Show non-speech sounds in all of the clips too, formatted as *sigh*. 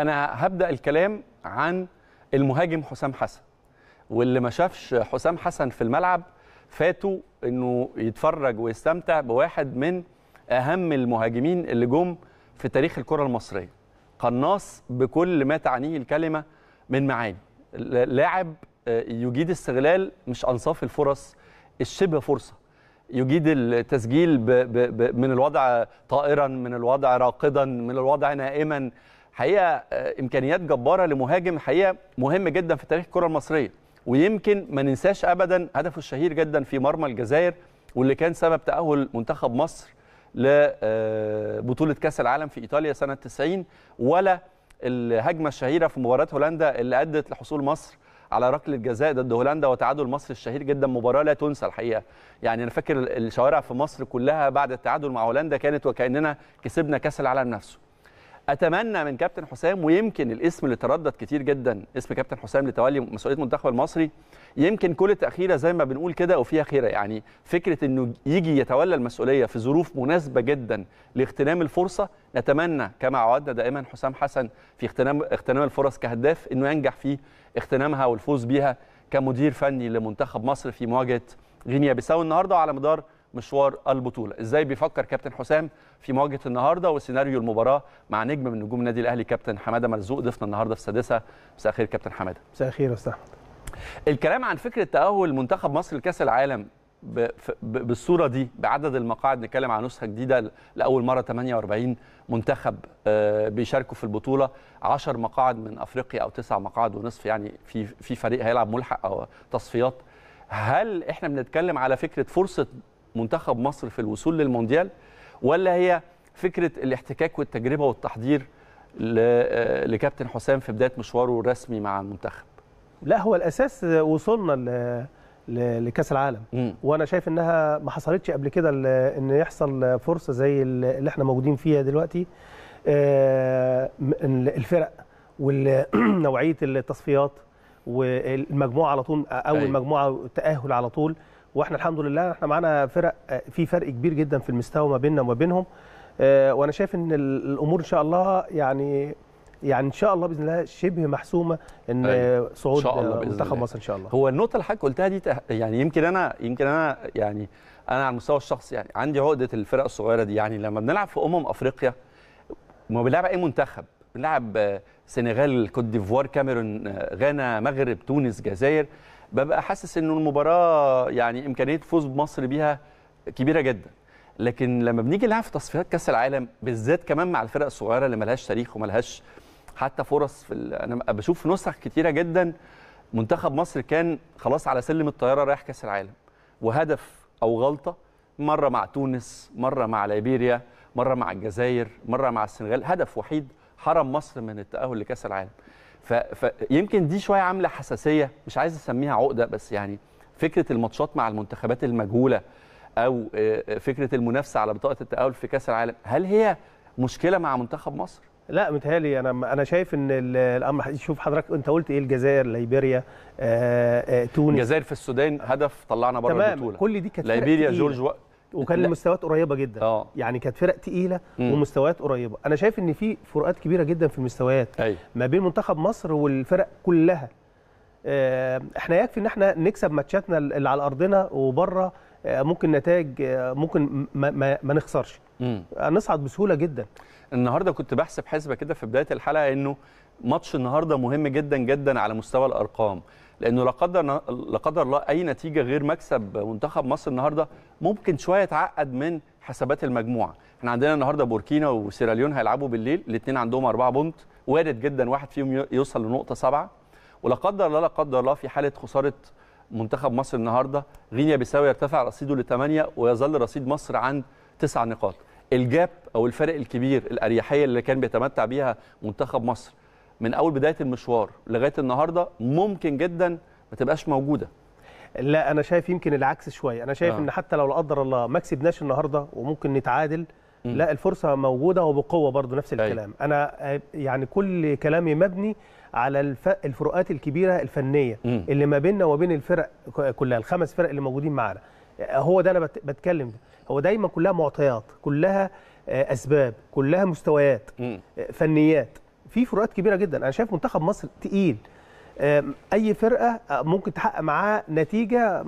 انا هبدا الكلام عن المهاجم حسام حسن واللي ما شافش حسام حسن في الملعب فاتوا انه يتفرج ويستمتع بواحد من اهم المهاجمين اللي جم في تاريخ الكره المصريه قناص بكل ما تعنيه الكلمه من معاني لاعب آه، يجيد استغلال مش انصاف الفرص الشبه فرصه يجيد التسجيل ب ب ب من الوضع طائرا من الوضع راقدا من الوضع نائما حقيقه آه، امكانيات جباره لمهاجم حقيقه مهم جدا في تاريخ الكره المصريه ويمكن ما ننساش ابدا هدفه الشهير جدا في مرمى الجزائر واللي كان سبب تاهل منتخب مصر لبطوله آه، كاس العالم في ايطاليا سنه 90 ولا الهجمه الشهيره في مباراه هولندا اللي ادت لحصول مصر على ركله جزاء ضد هولندا وتعادل مصر الشهير جدا مباراه لا تنسى الحقيقه يعني انا فاكر الشوارع في مصر كلها بعد التعادل مع هولندا كانت وكاننا كسبنا كاس العالم نفسه اتمنى من كابتن حسام ويمكن الاسم اللي تردد كتير جدا اسم كابتن حسام لتولي مسؤوليه المنتخب المصري يمكن كل تاخيره زي ما بنقول كده وفيها خيره يعني فكره انه يجي يتولى المسؤوليه في ظروف مناسبه جدا لاغتنام الفرصه نتمنى كما عودنا دائما حسام حسن في اغتنام اغتنام الفرص كهداف انه ينجح في اغتنامها والفوز بيها كمدير فني لمنتخب مصر في مواجهه غينيا بيساو النهارده وعلى مدار مشوار البطوله ازاي بيفكر كابتن حسام في مواجهه النهارده وسيناريو المباراه مع نجم من نجوم النادي الاهلي كابتن حماده مرزوق ضيفنا النهارده في السادسه مساء الخير كابتن حماده مساء الخير يا استاذ الكلام عن فكره تاهل منتخب مصر لكاس العالم بالصوره دي بعدد المقاعد نتكلم عن نسخه جديده لاول مره 48 منتخب آه، بيشاركوا في البطوله 10 مقاعد من افريقيا او 9 مقاعد ونصف يعني في في فريق هيلعب ملحق او تصفيات هل احنا بنتكلم على فكره فرصه منتخب مصر في الوصول للمونديال ولا هي فكره الاحتكاك والتجربه والتحضير آه، لكابتن حسام في بدايه مشواره الرسمي مع المنتخب لا هو الاساس وصولنا ل... لكاس العالم م. وانا شايف انها ما حصلتش قبل كده ان يحصل فرصه زي اللي احنا موجودين فيها دلوقتي آه، الفرق ونوعيه *clears throat* التصفيات والمجموعه على طول اول أي. أيوة. مجموعه تاهل على طول واحنا الحمد لله احنا معانا فرق آه، في فرق كبير جدا في المستوى ما بيننا وما بينهم آه، وانا شايف ان الامور ان شاء الله يعني يعني ان شاء الله باذن الله شبه محسومه ان أيوة. صعود منتخب مصر ان شاء الله هو النقطه اللي حضرتك قلتها دي يعني يمكن انا يمكن انا يعني انا على المستوى الشخصي يعني عندي عقده الفرق الصغيره دي يعني لما بنلعب في امم افريقيا ما بنلعب اي منتخب بنلعب آه، سنغال كوت ديفوار كاميرون غانا مغرب تونس جزائر ببقى حاسس انه المباراه يعني امكانيه فوز بمصر بيها كبيره جدا لكن لما بنيجي نلعب في تصفيات كاس العالم بالذات كمان مع الفرق الصغيره اللي ملهاش تاريخ وملهاش حتى فرص في ال... انا بشوف نسخ كتيره جدا منتخب مصر كان خلاص على سلم الطياره رايح كاس العالم وهدف او غلطه مره مع تونس مره مع ليبيريا مره مع الجزائر مره مع السنغال هدف وحيد حرم مصر من التاهل لكاس العالم فيمكن دي شويه عامله حساسيه مش عايز اسميها عقده بس يعني فكره الماتشات مع المنتخبات المجهوله او آه، آه، فكره المنافسه على بطاقه التاهل في كاس العالم هل هي مشكله مع منتخب مصر لا متهيألي انا انا شايف ان الامر شوف حضرتك انت قلت ايه الجزائر ليبيريا آآ آه، آآ تونس الجزائر في السودان هدف طلعنا بره البطوله كل دي كانت ليبيريا جورج وكان المستويات قريبه جدا أوه. يعني كانت فرق تقيله ومستويات قريبه انا شايف ان في فروقات كبيره جدا في المستويات أي. أيوه. ما بين منتخب مصر والفرق كلها آه، احنا يكفي ان احنا نكسب ماتشاتنا اللي على ارضنا وبره آه، ممكن نتائج آه، ممكن ما, ما, ما نخسرش مم. نصعد بسهوله جدا النهارده كنت بحسب حسبه كده في بدايه الحلقه انه ماتش النهارده مهم جدا جدا على مستوى الارقام لانه لا قدر لا قدر الله اي نتيجه غير مكسب منتخب مصر النهارده ممكن شويه تعقد من حسابات المجموعه احنا عندنا النهارده بوركينا وسيراليون هيلعبوا بالليل الاثنين عندهم أربعة بونت وارد جدا واحد فيهم يوصل لنقطه سبعة ولا قدر الله لا قدر الله في حاله خساره منتخب مصر النهارده غينيا بيساوي يرتفع رصيده لثمانية ويظل رصيد مصر عند تسع نقاط الجاب او الفرق الكبير الاريحيه اللي كان بيتمتع بيها منتخب مصر من اول بدايه المشوار لغايه النهارده ممكن جدا ما تبقاش موجوده لا انا شايف يمكن العكس شويه انا شايف آه. ان حتى لو لا قدر الله ما كسبناش النهارده وممكن نتعادل م. لا الفرصه موجوده وبقوه برضو نفس أيوه. الكلام أي. انا آه، يعني كل كلامي مبني على الف... الفروقات الكبيره الفنيه م. اللي ما بيننا وبين الفرق كلها الخمس فرق اللي موجودين معانا آه، هو ده انا بت... بتكلم ده هو دايما كلها معطيات كلها آه، اسباب كلها مستويات م. فنيات في فروقات كبيره جدا انا شايف منتخب مصر تقيل اي فرقه آه، ممكن تحقق معاه نتيجه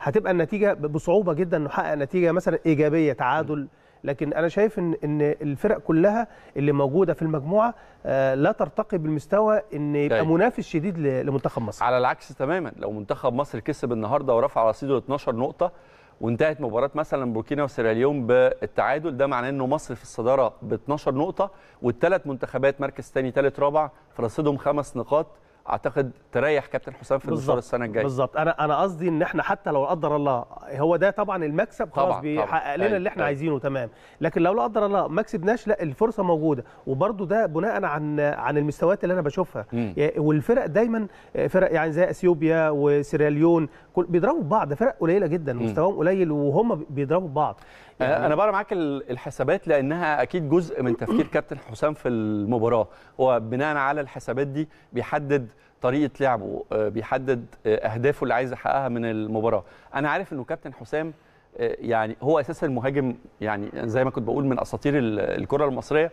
هتبقى النتيجه بصعوبه جدا انه يحقق نتيجه مثلا ايجابيه تعادل لكن انا شايف ان ان الفرق كلها اللي موجوده في المجموعه آه، لا ترتقي بالمستوى ان يبقى منافس شديد لمنتخب مصر على العكس تماما لو منتخب مصر كسب النهارده ورفع رصيده 12 نقطه وانتهت مباراه مثلا بوركينا وسيراليون بالتعادل ده معناه انه مصر في الصداره ب 12 نقطه والثلاث منتخبات مركز ثاني ثالث رابع في رصيدهم خمس نقاط اعتقد تريح كابتن حسام في المشوار السنه الجايه بالظبط انا انا قصدي ان احنا حتى لو لا قدر الله هو ده طبعا المكسب خلاص بيحقق لنا أيوة، اللي احنا أي. أيوة. عايزينه تمام لكن لو لا قدر الله ما كسبناش لا الفرصه موجوده وبرده ده بناء عن عن المستويات اللي انا بشوفها يعني والفرق دايما فرق يعني زي اثيوبيا وسيراليون بيضربوا بعض فرق قليله جدا مستواهم قليل وهم بيضربوا بعض يعني انا بقرا معاك الحسابات لانها اكيد جزء من تفكير *clears throat* كابتن حسام في المباراه هو بناء على الحسابات دي بيحدد طريقه لعبه آه، بيحدد آه، اهدافه اللي عايز يحققها من المباراه انا عارف انه كابتن حسام آه، يعني هو اساسا المهاجم يعني زي ما كنت بقول من اساطير الكره المصريه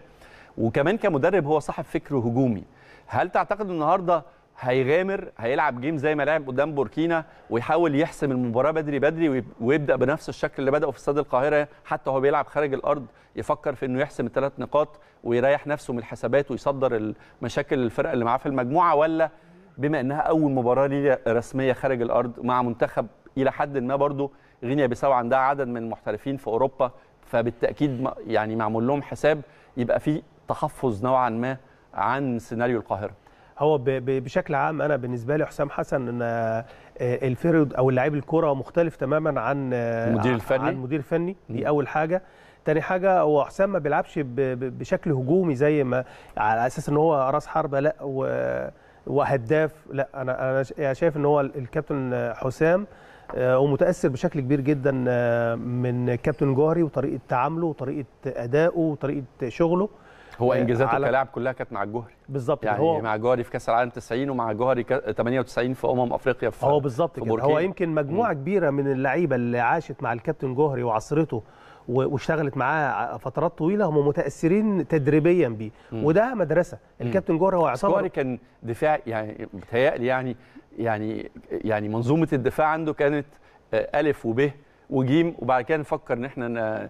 وكمان كمدرب هو صاحب فكر هجومي هل تعتقد النهارده هيغامر هيلعب جيم زي ما لعب قدام بوركينا ويحاول يحسم المباراه بدري بدري ويبدا بنفس الشكل اللي بداه في استاد القاهره حتى هو بيلعب خارج الارض يفكر في انه يحسم الثلاث نقاط ويريح نفسه من الحسابات ويصدر المشاكل الفرقه اللي معاه في المجموعه ولا بما انها اول مباراه ليه رسميه خارج الارض مع منتخب الى حد ما برضه غينيا بيساو عندها عدد من المحترفين في اوروبا فبالتاكيد يعني معمول لهم حساب يبقى في تحفظ نوعا ما عن سيناريو القاهره هو بشكل عام انا بالنسبه لي حسام حسن آه، الفرد او اللاعب الكره مختلف تماما عن آه، المدير الفني عن المدير الفني دي اول حاجه تاني حاجه هو حسام ما بيلعبش بشكل هجومي زي ما على اساس ان هو راس حربه لا وهداف لا انا انا يعني شايف ان هو الكابتن حسام آه، ومتاثر بشكل كبير جدا من كابتن جوهري وطريقه تعامله وطريقه ادائه وطريقه شغله هو آه، انجازاته على... كلاعب كلها كانت مع الجوهري بالظبط يعني هو... مع الجوهري في كاس العالم 90 ومع الجوهري ك... 98 في امم افريقيا في اه بالظبط كده هو يمكن مجموعه كبيره من اللعيبه اللي عاشت مع الكابتن جوهري وعصرته واشتغلت معاه فترات طويله هم متاثرين تدريبيا بيه وده مدرسه الكابتن جوهري هو يعتبر جوهري كان دفاع يعني متهيألي يعني يعني يعني منظومه الدفاع عنده كانت آه، الف وب وجيم وبعد كده نفكر ان احنا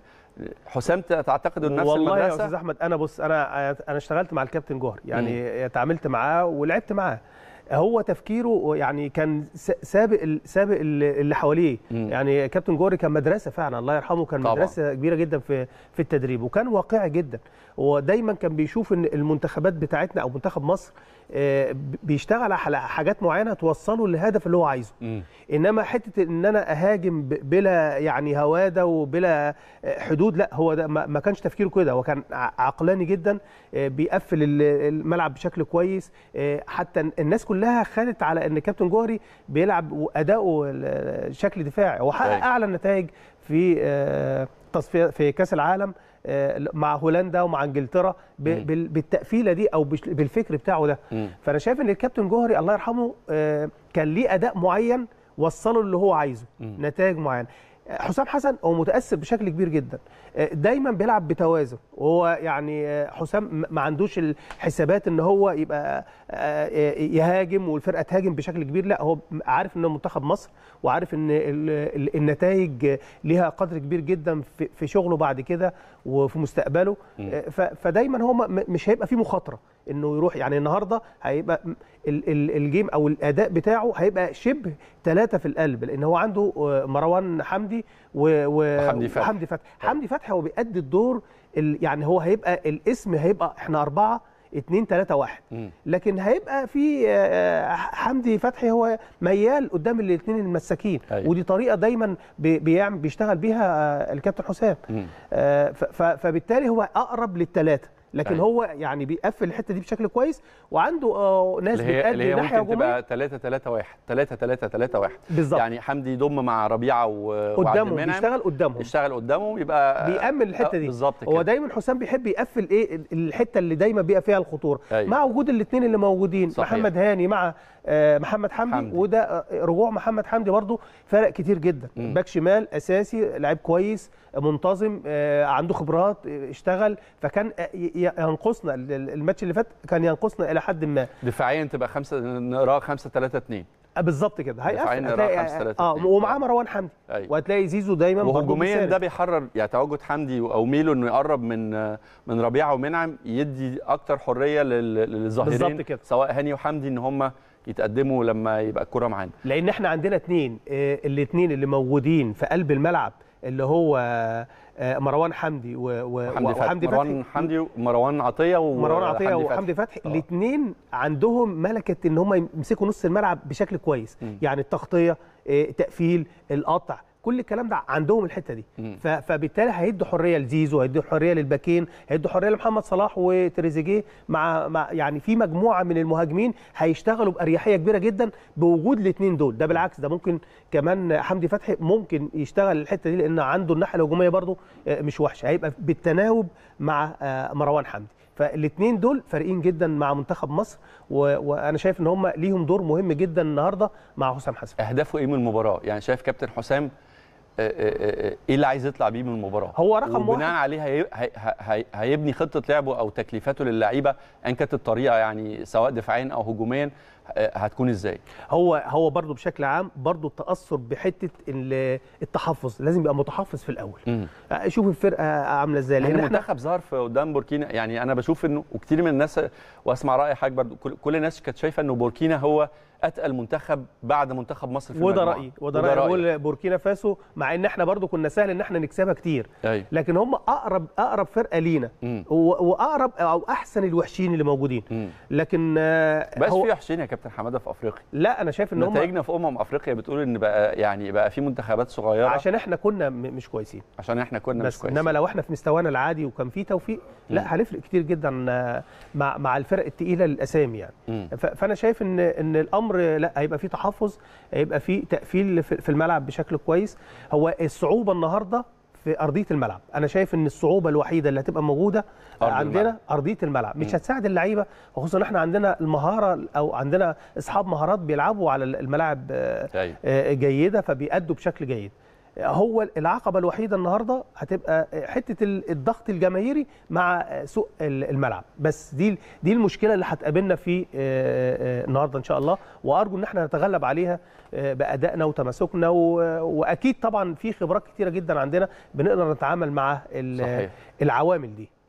حسام تعتقد انه نفس والله المدرسه والله يا استاذ احمد انا بص انا انا اشتغلت مع الكابتن جوهري يعني اتعاملت تعاملت معاه ولعبت معاه هو تفكيره يعني كان سابق سابق اللي حواليه مم. يعني كابتن جوري كان مدرسه فعلا الله يرحمه كان طبعا. مدرسه كبيره جدا في في التدريب وكان واقعي جدا ودايما كان بيشوف ان المنتخبات بتاعتنا او منتخب مصر آه، بيشتغل على حاجات معينه توصله للهدف اللي هو عايزه مم. انما حته ان انا اهاجم بلا يعني هواده وبلا آه، حدود لا هو ده ما كانش تفكيره كده هو كان عقلاني جدا آه، بيقفل الملعب بشكل كويس حتى الناس كلها كلها خدت على ان كابتن جوهري بيلعب واداؤه شكل دفاعي وحقق أيوة. اعلى النتائج في آه، تصفيه في كاس العالم آه، مع هولندا ومع انجلترا بالتقفيله دي او بالفكر بتاعه ده فانا شايف ان الكابتن جوهري الله يرحمه آه، كان ليه اداء معين وصله اللي هو عايزه نتائج معينه حسام حسن هو متاثر بشكل كبير جدا آه، دايما بيلعب بتوازن وهو يعني آه، حسام ما عندوش الحسابات ان هو يبقى آه، يهاجم والفرقه تهاجم بشكل كبير لا هو عارف انه منتخب مصر وعارف ان النتائج ليها قدر كبير جدا في شغله بعد كده وفي مستقبله فدايما هو مش هيبقى فيه مخاطره انه يروح يعني النهارده هيبقى الجيم او الاداء بتاعه هيبقى شبه ثلاثه في القلب لان هو عنده آه، مروان حمدي وحمدي فتحي حمدي فتحي حمدي فتحي هو بيأدي الدور يعني هو هيبقى الاسم هيبقى احنا اربعه اتنين تلاته واحد لكن هيبقى في آه، آه، حمدي فتحي هو ميال قدام الاثنين المساكين أيوة. ودي طريقه دايما بيعمل بيشتغل بيها الكابتن حسام فبالتالي هو اقرب للثلاثه لكن يعني. هو يعني بيقفل الحته دي بشكل كويس وعنده آه، ناس بتأدي ناحيه ممكن تبقى 3 3 1 3 3 3 1 بالظبط يعني حمدي يضم مع ربيعه المنعم يشتغل قدامهم يشتغل قدامهم يبقى آه، بيأمن الحته دي بالظبط هو دايما حسام بيحب يقفل ايه الحته اللي دايما بيبقى فيها الخطوره أيوه. مع وجود الاثنين اللي موجودين صحيح. محمد هاني مع آه، محمد حمدي, حمدي. وده آه، رجوع محمد حمدي برده فرق كتير جدا باك شمال اساسي لعيب كويس منتظم آه، عنده خبرات اشتغل فكان ينقصنا الماتش اللي فات كان ينقصنا الى حد ما دفاعيا تبقى خمسه نقراها 5 3 2 بالظبط كده هيقفل اه ومعاه مروان حمدي أيوة. وهتلاقي زيزو دايما وهجوميا ده بيحرر يعني تواجد حمدي او ميله انه يقرب من من ربيعه ومنعم يدي اكتر حريه للظاهرين سواء هاني وحمدي ان هم يتقدموا لما يبقى الكره معانا لان احنا عندنا اثنين الاثنين آه، اللي موجودين في قلب الملعب اللي هو آه، مروان حمدي و... وحمدي, وحمدي فتحي مروان حمدي ومروان عطيه ومروان عطيه وحمدي فتحي آه. الاثنين عندهم ملكه ان هم يمسكوا نص الملعب بشكل كويس م. يعني التغطيه التقفيل القطع كل الكلام ده عندهم الحته دي فبالتالي هيدوا حريه لزيزو هيدوا حريه للباكين هيدوا حريه لمحمد صلاح وتريزيجيه مع, مع يعني في مجموعه من المهاجمين هيشتغلوا باريحيه كبيره جدا بوجود الاثنين دول ده بالعكس ده ممكن كمان حمدي فتحي ممكن يشتغل الحته دي لان عنده الناحيه الهجوميه برده آه، مش وحشه هيبقى بالتناوب مع آه، مروان حمدي فالاثنين دول فارقين جدا مع منتخب مصر و... وانا شايف ان هم ليهم دور مهم جدا النهارده مع حسام حسن اهدافه ايه من المباراه يعني شايف كابتن حسام آه، آه، آه، ايه اللي عايز يطلع بيه من المباراه هو رقم واحد بناء عليه هي... هي... هي... هيبني خطه لعبه او تكليفاته للعيبه ان كانت الطريقه يعني سواء دفاعيا او هجوميا آه، هتكون ازاي هو هو برضه بشكل عام برضه التاثر بحته التحفظ لازم يبقى متحفظ في الاول آه، شوف الفرقه عامله ازاي يعني لان المنتخب ظهر في قدام بوركينا يعني انا بشوف انه وكثير من الناس واسمع راي حاجة برضه كل الناس كانت شايفه انه بوركينا هو اتقل منتخب بعد منتخب مصر في وده رايي وده رايي بقول بوركينا فاسو مع ان احنا برضو كنا سهل ان احنا نكسبها كتير أيوه. لكن هم اقرب اقرب فرقه لينا واقرب او احسن الوحشين اللي موجودين م. لكن آه، بس هو في وحشين يا كابتن كابتن حماده في افريقيا لا انا شايف ان هم نتائجنا في امم افريقيا بتقول ان بقى يعني بقى في منتخبات صغيره عشان احنا كنا مش كويسين عشان احنا كنا مش كويسين انما لو احنا في مستوانا العادي وكان في توفيق لا هنفرق كتير جدا آه، مع مع الفرق الثقيله الاسامي يعني م. فانا شايف ان ان الامر لا هيبقى في تحفظ هيبقى في تقفيل في الملعب بشكل كويس هو الصعوبه النهارده في ارضيه الملعب انا شايف ان الصعوبه الوحيده اللي هتبقى موجوده أرض عندنا الملعب. ارضيه الملعب مش هتساعد اللعيبه خصوصا احنا عندنا المهاره او عندنا اصحاب مهارات بيلعبوا على الملاعب آه، أيوه. آه، جيده فبيأدوا بشكل جيد هو العقبه الوحيده النهارده هتبقى حته الضغط الجماهيري مع سوق الملعب بس دي دي المشكله اللي هتقابلنا في آه، آه، النهارده ان شاء الله وارجو ان احنا نتغلب عليها آه، بادائنا وتماسكنا واكيد طبعا في خبرات كتيره جدا عندنا بنقدر نتعامل مع العوامل دي